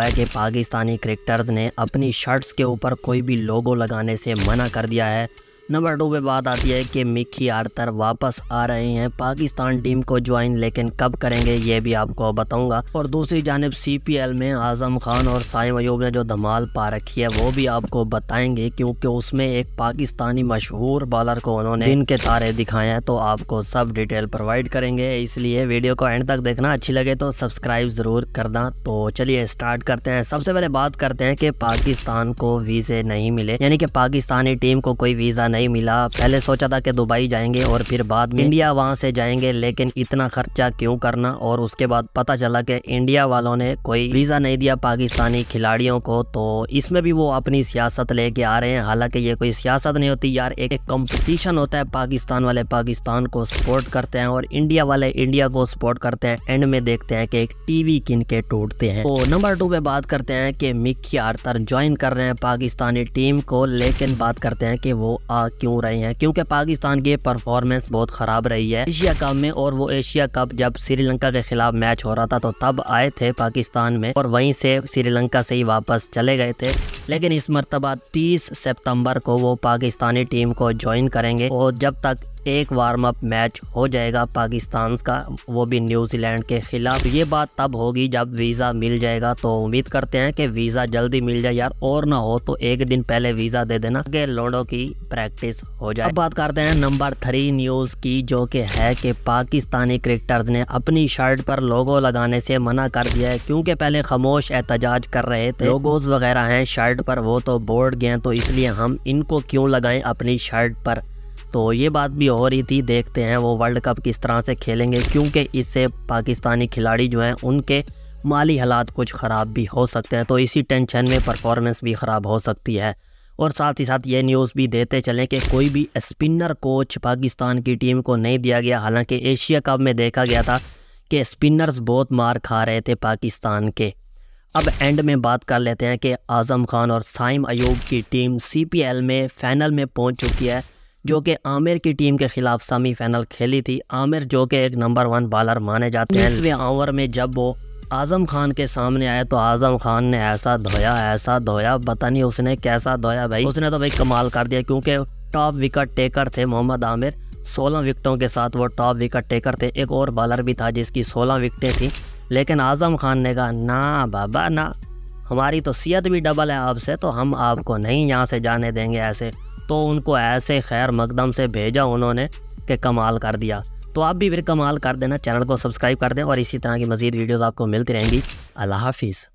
है कि पाकिस्तानी क्रिकेटर्स ने अपनी शर्ट्स के ऊपर कोई भी लोगो लगाने से मना कर दिया है नंबर टू पे बात आती है कि मिक्की आर्थर वापस आ रहे हैं पाकिस्तान टीम को ज्वाइन लेकिन कब करेंगे ये भी आपको बताऊंगा और दूसरी जानब सीपीएल में आजम खान और साई अयूब ने जो धमाल पा रखी है वो भी आपको बताएंगे क्योंकि उसमें एक पाकिस्तानी मशहूर बॉलर को उन्होंने दिन के तारे दिखाए हैं तो आपको सब डिटेल प्रोवाइड करेंगे इसलिए वीडियो को एंड तक देखना अच्छी लगे तो सब्सक्राइब ज़रूर करना तो चलिए स्टार्ट करते हैं सबसे पहले बात करते हैं कि पाकिस्तान को वीज़े नहीं मिले यानी कि पाकिस्तानी टीम को कोई वीज़ा नहीं नहीं मिला पहले सोचा था कि दुबई जाएंगे और फिर बाद में इंडिया वहाँ से जाएंगे लेकिन इतना खर्चा क्यों करना और उसके बाद पता चला कि इंडिया वालों ने कोई वीज़ा नहीं दिया पाकिस्तानी खिलाड़ियों को तो इसमें भी वो अपनी सियासत लेके आ रहे हैं हालांकि ये कोई सियासत नहीं होती यार एक एक कंपटीशन होता है पाकिस्तान वाले पाकिस्तान को सपोर्ट करते हैं और इंडिया वाले इंडिया को सपोर्ट करते हैं एंड में देखते हैं कि एक टीवी किन के टूटते हैं तो नंबर टू पे बात करते हैं कि मिखी आर्थर ज्वाइन कर रहे हैं पाकिस्तानी टीम को लेकिन बात करते हैं कि वो आ क्यों रहे हैं क्योंकि पाकिस्तान की परफॉर्मेंस बहुत ख़राब रही है एशिया कप में और वो एशिया कप जब श्रीलंका के खिलाफ मैच हो रहा था तो तब आए थे पाकिस्तान में और वहीं से श्रीलंका से ही वापस चले गए थे लेकिन इस मरतबा 30 सितंबर को वो पाकिस्तानी टीम को ज्वाइन करेंगे और जब तक एक वार्म अप मैच हो जाएगा पाकिस्तान का वो भी न्यूजीलैंड के ख़िलाफ़ ये बात तब होगी जब वीज़ा मिल जाएगा तो उम्मीद करते हैं कि वीज़ा जल्दी मिल जाए यार और ना हो तो एक दिन पहले वीज़ा दे देना कि लोडो की प्रैक्टिस हो जाए अब बात करते हैं नंबर थ्री न्यूज़ की जो कि है कि पाकिस्तानी क्रिकेटर्स ने अपनी शर्ट पर लोगो लगाने से मना कर दिया है क्योंकि पहले खामोश एहतजाज कर रहे थे लोगोज वगैरह हैं शर्ट पर वो तो बोर्ड गए तो इसलिए हम इनको क्यों लगाएं अपनी शर्ट पर तो ये बात भी हो रही थी देखते हैं वो वर्ल्ड कप किस तरह से खेलेंगे क्योंकि इससे पाकिस्तानी खिलाड़ी जो हैं उनके माली हालात कुछ ख़राब भी हो सकते हैं तो इसी टेंशन में परफॉर्मेंस भी ख़राब हो सकती है और साथ ही साथ ये न्यूज़ भी देते चलें कि कोई भी स्पिनर कोच पाकिस्तान की टीम को नहीं दिया गया हालांकि एशिया कप में देखा गया था कि स्पिनर्स बहुत मार खा रहे थे पाकिस्तान के अब एंड में बात कर लेते हैं कि आज़म खान और साइम अयूब की टीम सी में फ़ाइनल में पहुँच चुकी है जो कि आमिर की टीम के खिलाफ सेमीफाइनल खेली थी आमिर जो कि एक नंबर वन बॉलर माने जाते हैं इसवें ओवर में जब वो आज़म खान के सामने आया तो आज़म खान ने ऐसा धोया ऐसा धोया पता नहीं उसने कैसा धोया भाई उसने तो भाई कमाल कर दिया क्योंकि टॉप विकेट टेकर थे मोहम्मद आमिर 16 विकटों के साथ वो टॉप विकेट टेकर थे एक और बॉलर भी था जिसकी 16 विकटें थी लेकिन आज़म खान ने कहा ना बाबा ना हमारी तो सीयत भी डबल है आपसे तो हम आपको नहीं यहाँ से जाने देंगे ऐसे तो उनको ऐसे खैर मकदम से भेजा उन्होंने कि कमाल कर दिया तो आप भी फिर कमाल कर देना चैनल को सब्सक्राइब कर दें और इसी तरह की मज़ीद वीडियोज़ आपको मिलती रहेंगी अल्लाह हाफिज़